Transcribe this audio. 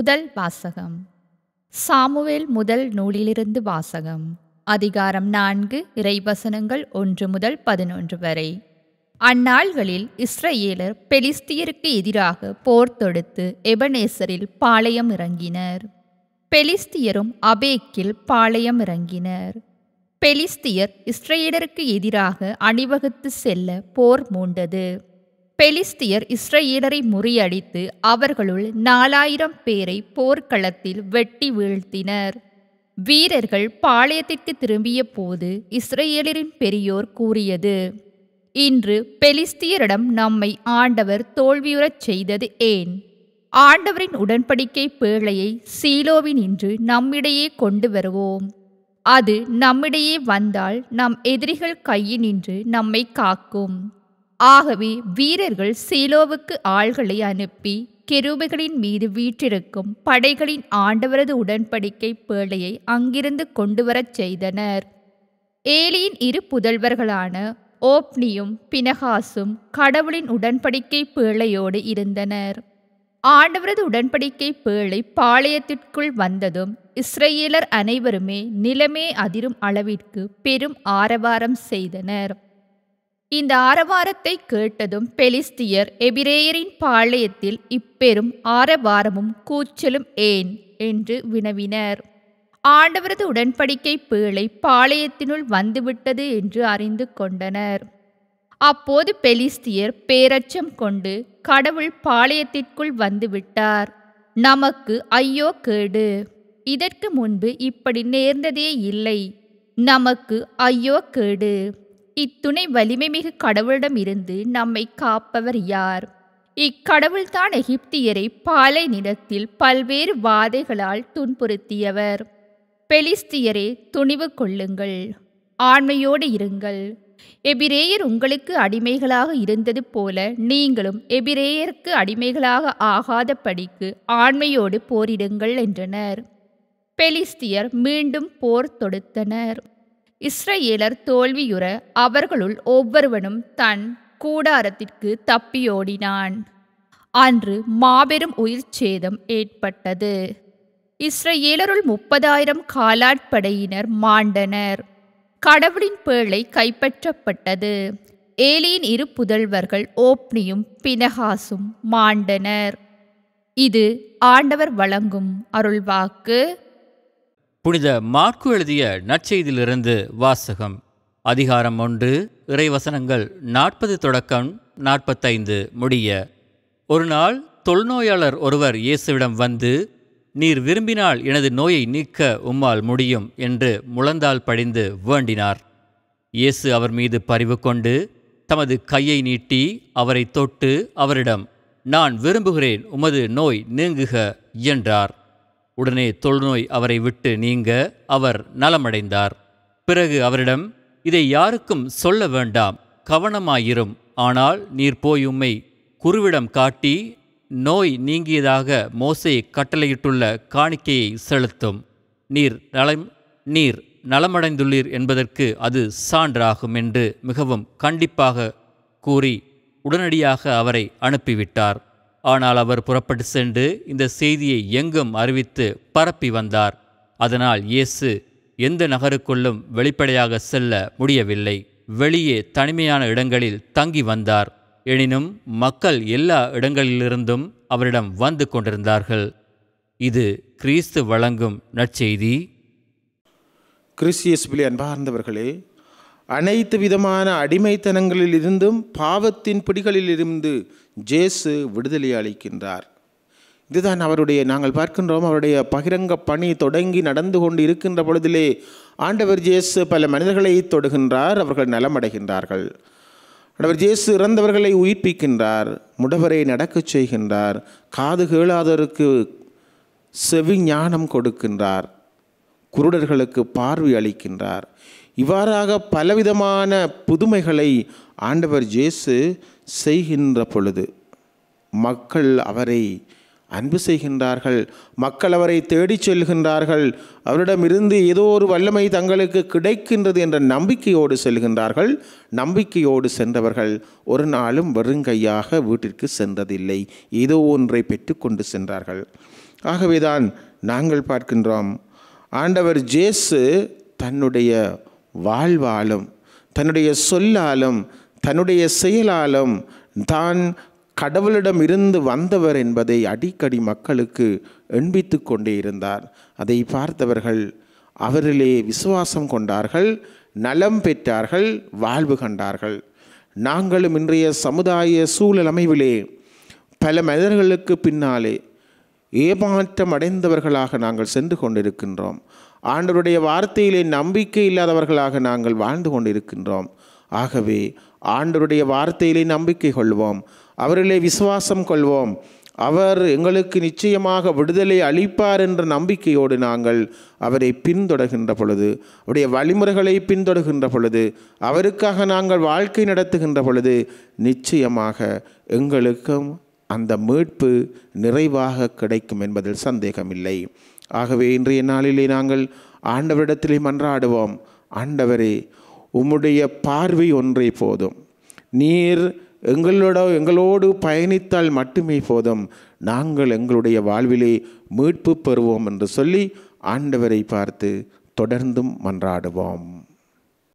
முதல் வாசகம் சாமுவேல் முதல் நூலிலிருந்து வாசகம் அதிகாரம் நான்கு இறைவசனங்கள் ஒன்று முதல் பதினொன்று வரை அந்நாள்களில் இஸ்ரேலர் பெலிஸ்தியருக்கு எதிராக போர் தொடுத்து எபனேசரில் பாளையம் இறங்கினர் பெலிஸ்தியரும் அபேக்கில் பாளையம் இறங்கினர் பெலிஸ்தியர் இஸ்ரேலருக்கு எதிராக அணிவகுத்து செல்ல போர் மூண்டது பெலிஸ்தியர் இஸ்ரேலரை முறியடித்து அவர்களுள் நாலாயிரம் பேரை போர்க்களத்தில் வெட்டி வீழ்த்தினர் வீரர்கள் பாளையத்திற்கு திரும்பிய போது இஸ்ரேலரின் பெரியோர் கூறியது இன்று பெலிஸ்தியரிடம் நம்மை ஆண்டவர் தோல்வியுறச் செய்தது ஏன் ஆண்டவரின் உடன்படிக்கை பேழையை சீலோவின் இன்று நம்மிடையே கொண்டு வருவோம் அது நம்மிடையே வந்தால் நம் எதிரிகள் கையினின்று நம்மை காக்கும் ஆகவே வீரர்கள் சீலோவுக்கு ஆள்களை அனுப்பி கெருபைகளின் மீது வீற்றிருக்கும் படைகளின் ஆண்டவரது உடன்படிக்கை பேழையை அங்கிருந்து கொண்டுவரச் செய்தனர் ஏலியின் இரு புதல்வர்களான ஓப்னியும் பினகாசும் கடவுளின் உடன்படிக்கை பேழையோடு இருந்தனர் ஆண்டவரது உடன்படிக்கை பேழை பாளையத்திற்குள் வந்ததும் இஸ்ரேலர் அனைவருமே நிலமே அதிரும் அளவிற்கு பெரும் ஆரவாரம் செய்தனர் இந்த ஆரவாரத்தை கேட்டதும் பெலிஸ்தியர் எபிரேயரின் பாளையத்தில் இப்பெரும் ஆரவாரமும் கூச்சலும் ஏன் என்று வினவினர் ஆண்டவரது உடன்படிக்கை பேழை பாளையத்தினுள் வந்துவிட்டது என்று அறிந்து கொண்டனர் அப்போது பெலிஸ்தியர் பேரச்சம் கொண்டு கடவுள் பாளையத்திற்குள் வந்துவிட்டார் நமக்கு ஐயோ கேடு இதற்கு முன்பு இப்படி நேர்ந்ததே இல்லை நமக்கு ஐயோ கேடு இத்துணை மிகு கடவுளிடம் இருந்து நம்மை காப்பவர் யார் இக்கடவுள்தான் எகிப்தியரை பாலை நிலத்தில் பல்வேறு வாதைகளால் துன்புறுத்தியவர் பெலிஸ்தியரே துணிவு கொள்ளுங்கள் ஆண்மையோடு இருங்கள் எபிரேயர் உங்களுக்கு அடிமைகளாக இருந்தது போல நீங்களும் எபிரேயருக்கு அடிமைகளாக ஆகாதபடிக்கு ஆண்மையோடு போரிடுங்கள் என்றனர் பெலிஸ்தியர் மீண்டும் போர் தொடுத்தனர் இஸ்ரேலர் தோல்வியுற அவர்களுள் ஒவ்வொருவனும் தன் கூடாரத்திற்கு தப்பியோடினான் அன்று மாபெரும் உயிர் சேதம் ஏற்பட்டது இஸ்ரேலருள் முப்பதாயிரம் காலாட்படையினர் மாண்டனர் கடவுளின் பேழை கைப்பற்றப்பட்டது ஏலியின் இரு புதல்வர்கள் ஓப்னியும் பினகாசும் மாண்டனர் இது ஆண்டவர் வழங்கும் அருள்வாக்கு புனித மார்க்கு எழுதிய நற்செய்தியிலிருந்து வாசகம் அதிகாரம் ஒன்று இறைவசனங்கள் நாற்பது தொடக்கம் நாற்பத்தைந்து முடிய ஒரு நாள் தொல்நோயாளர் ஒருவர் இயேசுவிடம் வந்து நீர் விரும்பினால் எனது நோயை நீக்க உம்மால் முடியும் என்று முழந்தால் படிந்து வேண்டினார் இயேசு அவர் மீது பறிவு கொண்டு தமது கையை நீட்டி அவரை தொட்டு அவரிடம் நான் விரும்புகிறேன் உமது நோய் நீங்குக என்றார் உடனே தொழுநோய் அவரை விட்டு நீங்க அவர் நலமடைந்தார் பிறகு அவரிடம் இதை யாருக்கும் சொல்ல வேண்டாம் கவனமாயிரும் ஆனால் நீர் போய் உம்மை குருவிடம் காட்டி நோய் நீங்கியதாக மோசை கட்டளையிட்டுள்ள காணிக்கையை செலுத்தும் நீர் நலம் நீர் நலமடைந்துள்ளீர் என்பதற்கு அது சான்றாகும் என்று மிகவும் கண்டிப்பாக கூறி உடனடியாக அவரை அனுப்பிவிட்டார் ஆனால் அவர் புறப்பட்டு சென்று இந்த செய்தியை எங்கும் அறிவித்து பரப்பி வந்தார் அதனால் இயேசு எந்த நகருக்குள்ளும் வெளிப்படையாக செல்ல முடியவில்லை வெளியே தனிமையான இடங்களில் தங்கி வந்தார் எனினும் மக்கள் எல்லா இடங்களிலிருந்தும் அவரிடம் வந்து கொண்டிருந்தார்கள் இது கிறிஸ்து வழங்கும் நற்செய்தி கிறிஸ்தியஸ்பிலி அன்பார்ந்தவர்களே அனைத்து விதமான அடிமைத்தனங்களில் இருந்தும் பாவத்தின் பிடிகளிலிருந்து ஜேசு விடுதலை அளிக்கின்றார் இதுதான் அவருடைய நாங்கள் பார்க்கின்றோம் அவருடைய பகிரங்க பணி தொடங்கி நடந்து கொண்டு இருக்கின்ற பொழுதிலே ஆண்டவர் ஜேசு பல மனிதர்களை தொடுகின்றார் அவர்கள் நலமடைகின்றார்கள் ஆண்டவர் ஜேசு இறந்தவர்களை உயிர்ப்பிக்கின்றார் முடவரை நடக்கச் செய்கின்றார் காது கேளாதோருக்கு செவி ஞானம் கொடுக்கின்றார் குருடர்களுக்கு பார்வை அளிக்கின்றார் இவ்வாறாக பலவிதமான புதுமைகளை ஆண்டவர் ஜேசு செய்கின்ற பொழுது மக்கள் அவரை அன்பு செய்கின்றார்கள் மக்கள் அவரை தேடிச் செல்கின்றார்கள் அவரிடமிருந்து ஏதோ ஒரு வல்லமை தங்களுக்கு கிடைக்கின்றது என்ற நம்பிக்கையோடு செல்கின்றார்கள் நம்பிக்கையோடு சென்றவர்கள் ஒரு நாளும் வெறுங்கையாக வீட்டிற்கு சென்றதில்லை ஏதோ ஒன்றை பெற்றுக்கொண்டு சென்றார்கள் ஆகவேதான் நாங்கள் பார்க்கின்றோம் ஆண்டவர் ஜேசு தன்னுடைய வாழ்வாலும் தன்னுடைய சொல்லாலும் தன்னுடைய செயலாலும் தான் கடவுளிடம் இருந்து வந்தவர் என்பதை அடிக்கடி மக்களுக்கு எண்பித்து கொண்டே இருந்தார் அதை பார்த்தவர்கள் அவரிலே விசுவாசம் கொண்டார்கள் நலம் பெற்றார்கள் வாழ்வு கண்டார்கள் நாங்களும் இன்றைய சமுதாய சூழல் அமைவிலே பல மனிதர்களுக்கு பின்னாலே ஏமாற்றம் அடைந்தவர்களாக நாங்கள் சென்று கொண்டிருக்கின்றோம் ஆண்டவருடைய வார்த்தையிலே நம்பிக்கை இல்லாதவர்களாக நாங்கள் வாழ்ந்து கொண்டிருக்கின்றோம் ஆகவே ஆண்டவருடைய வார்த்தையிலே நம்பிக்கை கொள்வோம் அவரிலே விசுவாசம் கொள்வோம் அவர் எங்களுக்கு நிச்சயமாக விடுதலை அளிப்பார் என்ற நம்பிக்கையோடு நாங்கள் அவரை பின்தொடர்கின்ற பொழுது அவருடைய வழிமுறைகளை பின்தொடர்கின்ற பொழுது அவருக்காக நாங்கள் வாழ்க்கை நடத்துகின்ற பொழுது நிச்சயமாக எங்களுக்கும் அந்த மீட்பு நிறைவாக கிடைக்கும் என்பதில் சந்தேகமில்லை ஆகவே இன்றைய நாளிலே நாங்கள் ஆண்டவரிடத்திலே மன்றாடுவோம் ஆண்டவரே உம்முடைய பார்வை ஒன்றே போதும் நீர் எங்களோட எங்களோடு பயணித்தால் மட்டுமே போதும் நாங்கள் எங்களுடைய வாழ்விலே மீட்பு பெறுவோம் என்று சொல்லி ஆண்டவரை பார்த்து தொடர்ந்தும் மன்றாடுவோம்